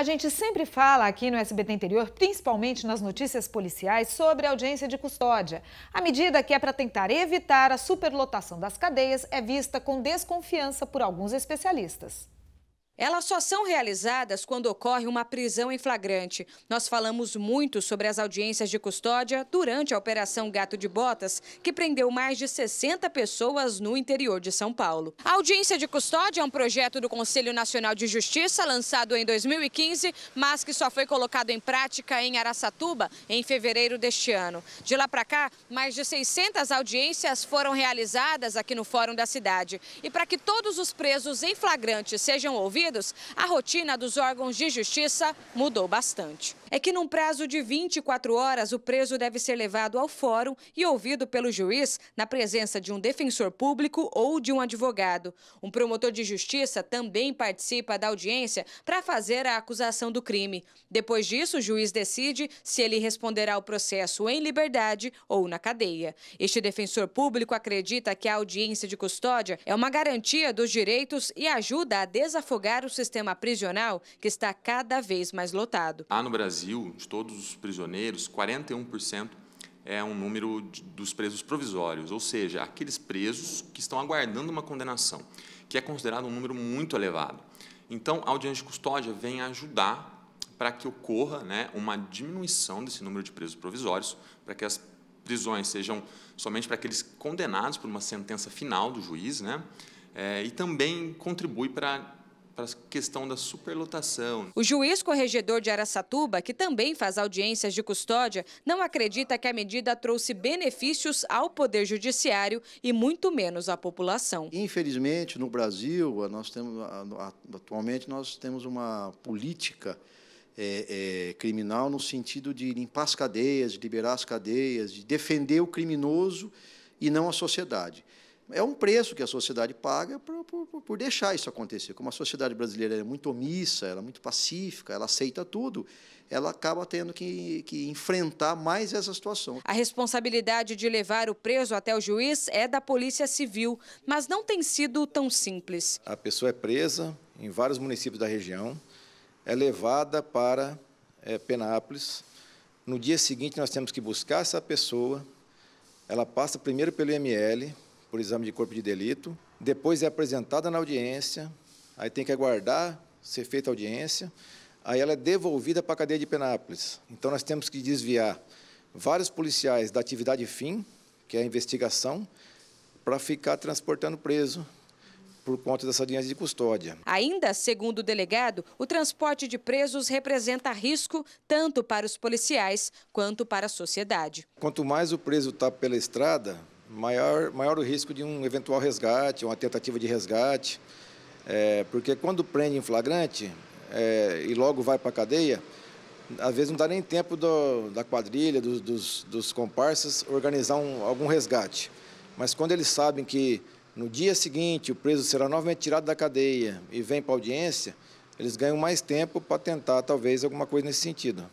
A gente sempre fala aqui no SBT Interior, principalmente nas notícias policiais, sobre audiência de custódia. A medida que é para tentar evitar a superlotação das cadeias é vista com desconfiança por alguns especialistas. Elas só são realizadas quando ocorre uma prisão em flagrante. Nós falamos muito sobre as audiências de custódia durante a Operação Gato de Botas, que prendeu mais de 60 pessoas no interior de São Paulo. A audiência de custódia é um projeto do Conselho Nacional de Justiça, lançado em 2015, mas que só foi colocado em prática em Araçatuba em fevereiro deste ano. De lá para cá, mais de 600 audiências foram realizadas aqui no Fórum da Cidade. E para que todos os presos em flagrante sejam ouvidos, a rotina dos órgãos de justiça mudou bastante é que, num prazo de 24 horas, o preso deve ser levado ao fórum e ouvido pelo juiz na presença de um defensor público ou de um advogado. Um promotor de justiça também participa da audiência para fazer a acusação do crime. Depois disso, o juiz decide se ele responderá ao processo em liberdade ou na cadeia. Este defensor público acredita que a audiência de custódia é uma garantia dos direitos e ajuda a desafogar o sistema prisional que está cada vez mais lotado. Há no Brasil Brasil, de todos os prisioneiros, 41% é um número de, dos presos provisórios, ou seja, aqueles presos que estão aguardando uma condenação, que é considerado um número muito elevado. Então, a audiência de custódia vem ajudar para que ocorra né, uma diminuição desse número de presos provisórios, para que as prisões sejam somente para aqueles condenados por uma sentença final do juiz, né, é, e também contribui para para a questão da superlotação. O juiz corregedor de Aracatuba, que também faz audiências de custódia, não acredita que a medida trouxe benefícios ao Poder Judiciário e muito menos à população. Infelizmente, no Brasil, nós temos, atualmente nós temos uma política é, é, criminal no sentido de limpar as cadeias, de liberar as cadeias, de defender o criminoso e não a sociedade é um preço que a sociedade paga por, por, por, deixar isso acontecer. Como a sociedade brasileira é muito omissa, ela é muito pacífica, ela aceita tudo, ela acaba tendo que, que enfrentar mais essa situação. A responsabilidade de levar o preso até o juiz é da Polícia Civil, mas não tem sido tão simples. A pessoa é presa em vários municípios da região, é levada para é, Penápolis. No dia seguinte, nós temos que buscar essa pessoa. Ela passa primeiro pelo Ml por exame de corpo de delito, depois é apresentada na audiência, aí tem que aguardar ser feita a audiência, aí ela é devolvida para a cadeia de Penápolis. Então nós temos que desviar vários policiais da atividade fim, que é a investigação, para ficar transportando preso por conta dessa linha de custódia. Ainda, segundo o delegado, o transporte de presos representa risco tanto para os policiais quanto para a sociedade. Quanto mais o preso está pela estrada, maior, maior o risco de um eventual resgate, uma tentativa de resgate. É, porque quando prende em flagrante é, e logo vai para a cadeia, às vezes não dá nem tempo do, da quadrilha, do, dos, dos, comparsas, organizar um, algum resgate. Mas quando eles sabem que no dia seguinte o preso será novamente tirado da cadeia e vem para a audiência, eles ganham mais tempo para tentar, talvez, alguma coisa nesse sentido.